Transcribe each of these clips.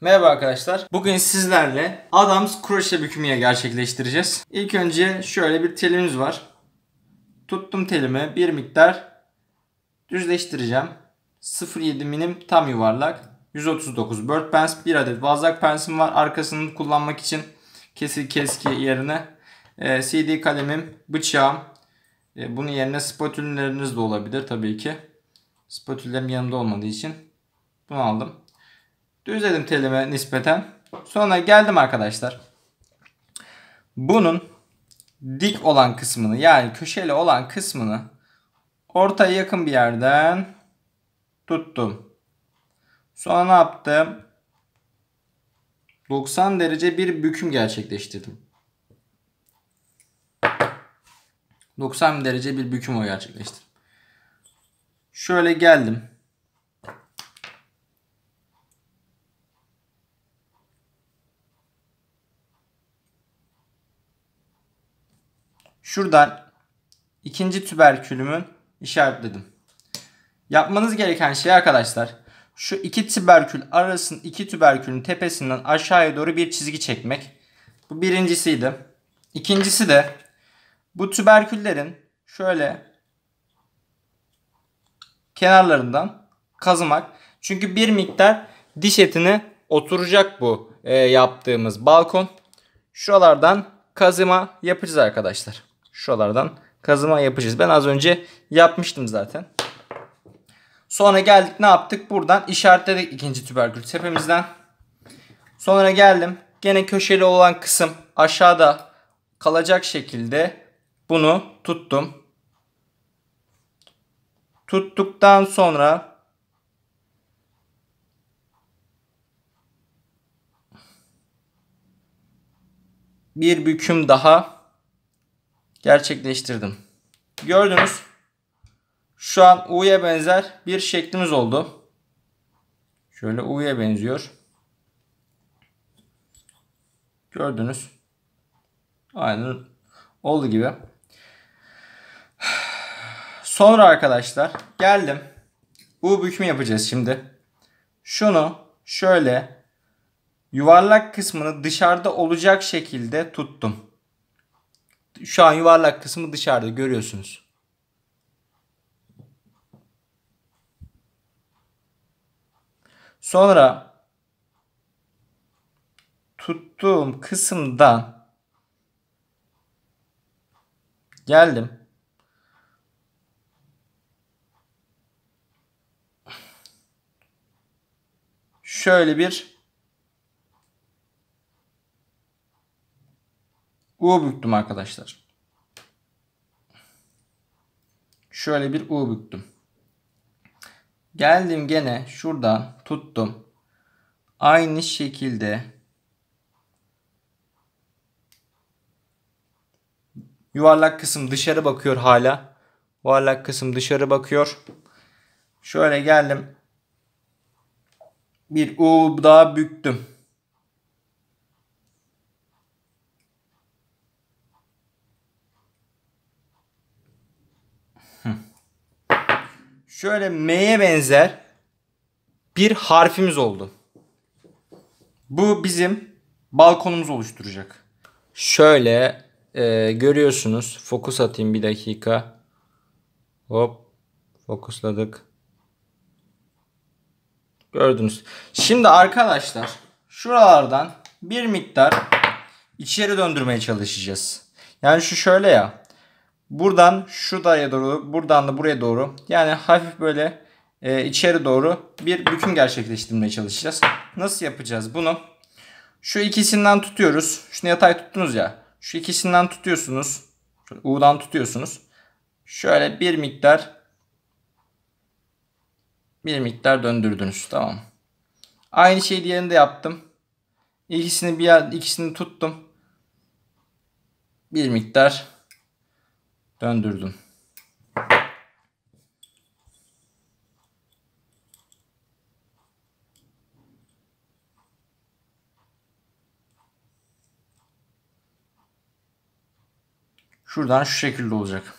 Merhaba arkadaşlar. Bugün sizlerle Adams kroşe bükümüye gerçekleştireceğiz. İlk önce şöyle bir telimiz var. Tuttum telimi bir miktar düzleştireceğim. 0.7 mm tam yuvarlak. 139 bird pens, bir adet vazlak pensim var. Arkasını kullanmak için kesi keski yerine ee, CD kalemim, bıçağım. E, bunun yerine spatülleriniz de olabilir tabii ki. Spatüllerim yanımda olmadığı için bunu aldım. Düzledim telime nispeten. Sonra geldim arkadaşlar. Bunun dik olan kısmını yani köşeli olan kısmını ortaya yakın bir yerden tuttum. Sonra ne yaptım? 90 derece bir büküm gerçekleştirdim. 90 derece bir büküm o gerçekleştirdim. Şöyle geldim. Şuradan ikinci tüberkülümün işaretledim. Yapmanız gereken şey arkadaşlar şu iki tüberkül arasının iki tüberkülün tepesinden aşağıya doğru bir çizgi çekmek. Bu birincisiydi. İkincisi de bu tüberküllerin şöyle kenarlarından kazımak. Çünkü bir miktar diş etini oturacak bu e, yaptığımız balkon. Şuralardan kazıma yapacağız arkadaşlar. Şuralardan kazıma yapacağız. Ben az önce yapmıştım zaten. Sonra geldik ne yaptık? Buradan işaretledik ikinci tüberkül tepemizden. Sonra geldim. Gene köşeli olan kısım aşağıda kalacak şekilde bunu tuttum. Tuttuktan sonra bir büküm daha gerçekleştirdim. Gördünüz. Şu an U'ya benzer bir şeklimiz oldu. Şöyle U'ya benziyor. Gördünüz. Aynen oldu gibi. Sonra arkadaşlar geldim. U bükme yapacağız şimdi. Şunu şöyle yuvarlak kısmını dışarıda olacak şekilde tuttum. Şu an yuvarlak kısmı dışarıda görüyorsunuz. Sonra tuttuğum kısımdan geldim. Şöyle bir U büktüm arkadaşlar. Şöyle bir U büktüm. Geldim gene şuradan tuttum. Aynı şekilde yuvarlak kısım dışarı bakıyor hala. Yuvarlak kısım dışarı bakıyor. Şöyle geldim. Bir U daha büktüm. şöyle M'ye benzer bir harfimiz oldu. Bu bizim balkonumuzu oluşturacak. Şöyle e, görüyorsunuz. Fokus atayım bir dakika. Hop. Fokusladık. Gördünüz. Şimdi arkadaşlar şuralardan bir miktar içeri döndürmeye çalışacağız. Yani şu şöyle ya. Buradan şu şuraya doğru, buradan da buraya doğru. Yani hafif böyle e, içeri doğru bir büküm gerçekleştirmeye çalışacağız. Nasıl yapacağız bunu? Şu ikisinden tutuyoruz. Şunu yatay tuttunuz ya. Şu ikisinden tutuyorsunuz. U'dan tutuyorsunuz. Şöyle bir miktar bir miktar döndürdünüz. Tamam. Aynı şeyi diğerinde yaptım. İkisini bir ikisini tuttum. Bir miktar döndürdüm. Şuradan şu şekilde olacak.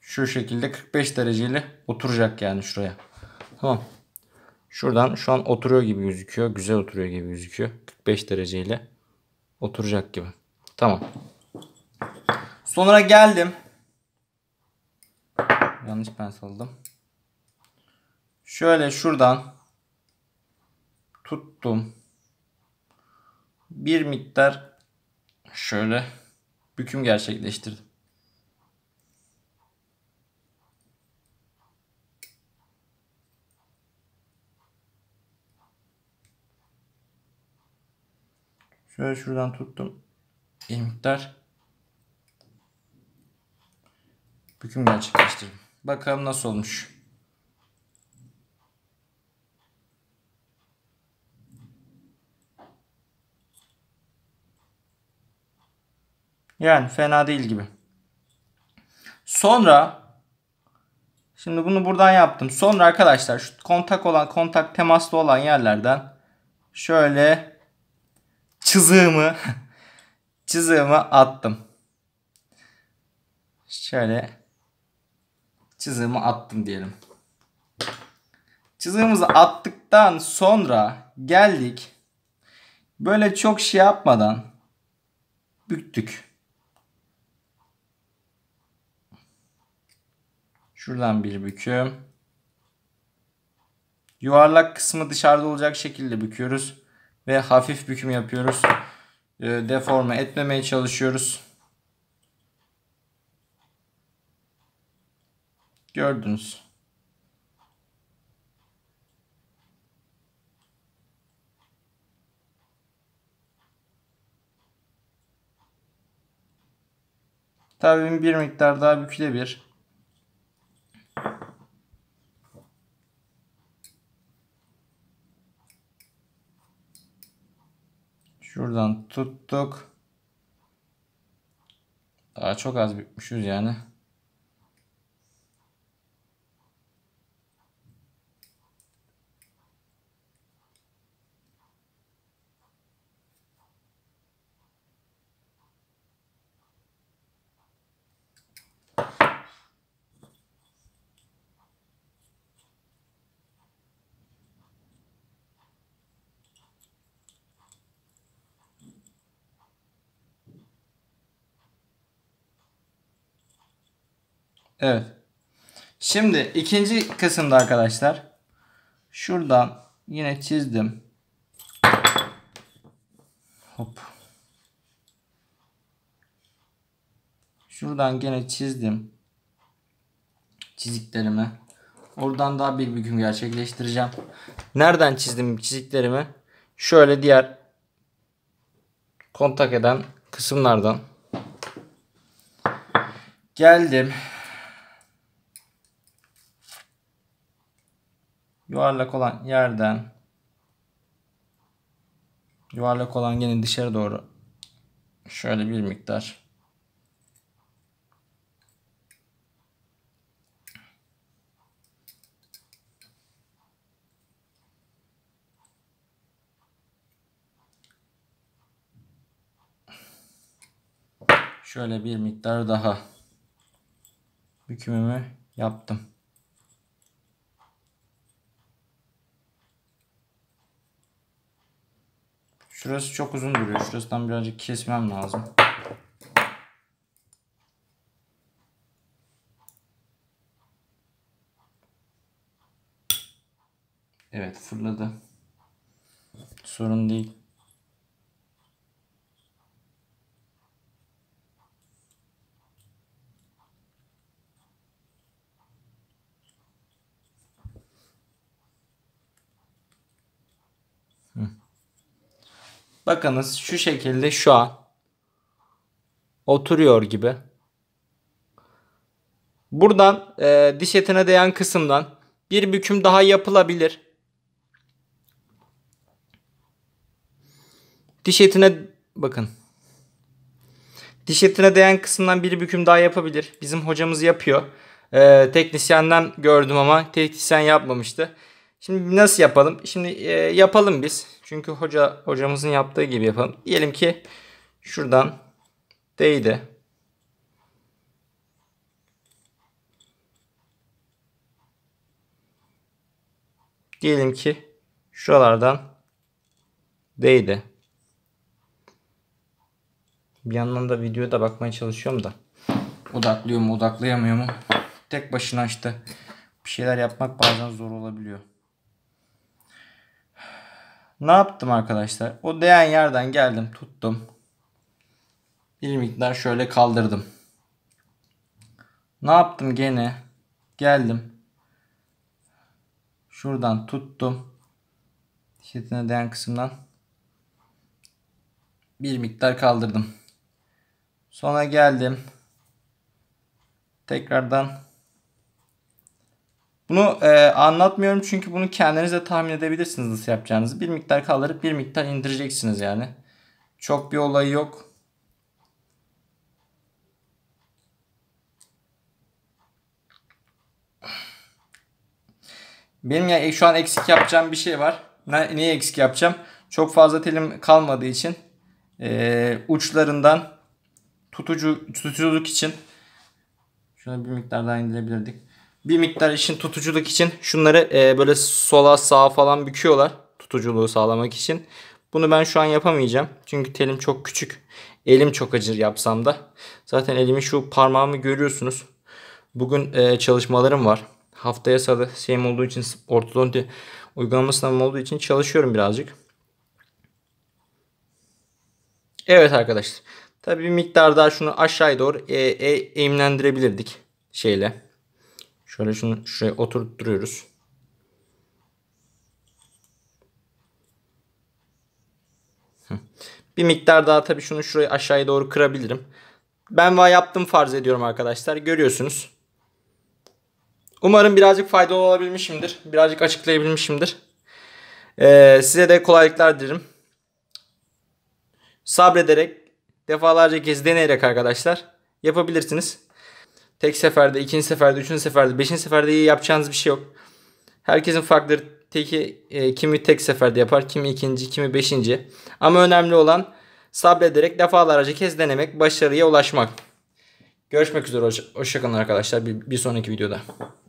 Şu şekilde 45 dereceli oturacak yani şuraya. Tamam. Şuradan şu an oturuyor gibi gözüküyor. Güzel oturuyor gibi gözüküyor. 45 dereceyle oturacak gibi. Tamam. Sonra geldim. Yanlış ben saldım. Şöyle şuradan tuttum. Bir miktar şöyle büküm gerçekleştirdim. Şöyle şuradan tuttum. Bir miktar büküm gerçekleştirdim. Bakalım nasıl olmuş. Yani fena değil gibi. Sonra şimdi bunu buradan yaptım. Sonra arkadaşlar şu kontak olan kontak temaslı olan yerlerden şöyle çizığımı çizığımı attım. Şöyle çizimi attım diyelim. Çizimimizi attıktan sonra geldik. Böyle çok şey yapmadan büktük. Şuradan bir büküm. Yuvarlak kısmı dışarıda olacak şekilde büküyoruz. Ve hafif büküm yapıyoruz. Ee, deforme etmemeye çalışıyoruz. Gördünüz. Tabii bir miktar daha bükülebilir. Şuradan tuttuk. Daha çok az bitmişiz yani. Evet. Şimdi ikinci kısımda arkadaşlar. Şuradan yine çizdim. Hop. Şuradan yine çizdim. Çiziklerimi. Oradan daha bir büküm gerçekleştireceğim. Nereden çizdim çiziklerimi? Şöyle diğer kontak eden kısımlardan. Geldim. yuvarlak olan yerden yuvarlak olan gene dışarı doğru şöyle bir miktar şöyle bir miktar daha bükümümü yaptım. Şurası çok uzun duruyor. Şurasından birazcık kesmem lazım. Evet fırladı. Sorun değil. Bakınız şu şekilde şu an oturuyor gibi. Buradan e, diş etine değen kısımdan bir büküm daha yapılabilir. Diş etine bakın. Diş etine değen kısımdan bir büküm daha yapabilir. Bizim hocamız yapıyor. E, teknisyenden gördüm ama teknisyen yapmamıştı. Şimdi nasıl yapalım? Şimdi e, yapalım biz. Çünkü hoca hocamızın yaptığı gibi yapalım. Diyelim ki şuradan D'de Diyelim ki şuralardan D'de. Bir yandan da videoya da bakmaya çalışıyorum da. Odaklıyor mu odaklayamıyor mu? Tek başına işte bir şeyler yapmak bazen zor olabiliyor. Ne yaptım arkadaşlar? O değen yerden geldim tuttum. Bir miktar şöyle kaldırdım. Ne yaptım gene? Geldim. Şuradan tuttum. Şiddetine değen kısımdan. Bir miktar kaldırdım. Sonra geldim. Tekrardan bunu e, anlatmıyorum çünkü bunu kendiniz de tahmin edebilirsiniz nasıl yapacağınızı. Bir miktar kaldırıp bir miktar indireceksiniz yani. Çok bir olayı yok. Benim ya e, şu an eksik yapacağım bir şey var. Ne, niye eksik yapacağım? Çok fazla telim kalmadığı için e, uçlarından tutucu tutuculuk için şuna bir miktar daha indirebilirdik bir miktar işin tutuculuk için şunları e, böyle sola sağa falan büküyorlar tutuculuğu sağlamak için. Bunu ben şu an yapamayacağım. Çünkü telim çok küçük. Elim çok acır yapsam da. Zaten elimi şu parmağımı görüyorsunuz. Bugün e, çalışmalarım var. Haftaya salı şeyim olduğu için ortodonti uygulama sınavım olduğu için çalışıyorum birazcık. Evet arkadaşlar. Tabii bir miktar daha şunu aşağıya doğru e, e, eğimlendirebilirdik şeyle Şöyle şunu şuraya oturtturuyoruz. Bir miktar daha tabii şunu şurayı aşağıya doğru kırabilirim. Ben va yaptım farz ediyorum arkadaşlar. Görüyorsunuz. Umarım birazcık faydalı olabilmişimdir. Birazcık açıklayabilmişimdir. Ee, size de kolaylıklar dilerim. Sabrederek, defalarca kez deneyerek arkadaşlar yapabilirsiniz. Tek seferde, ikinci seferde, üçüncü seferde, beşinci seferde yapacağınız bir şey yok. Herkesin farkları teki e, kimi tek seferde yapar, kimi ikinci, kimi beşinci. Ama önemli olan sabrederek defalarca kez denemek, başarıya ulaşmak. Görüşmek üzere. Hoşçakalın arkadaşlar. Bir, bir sonraki videoda.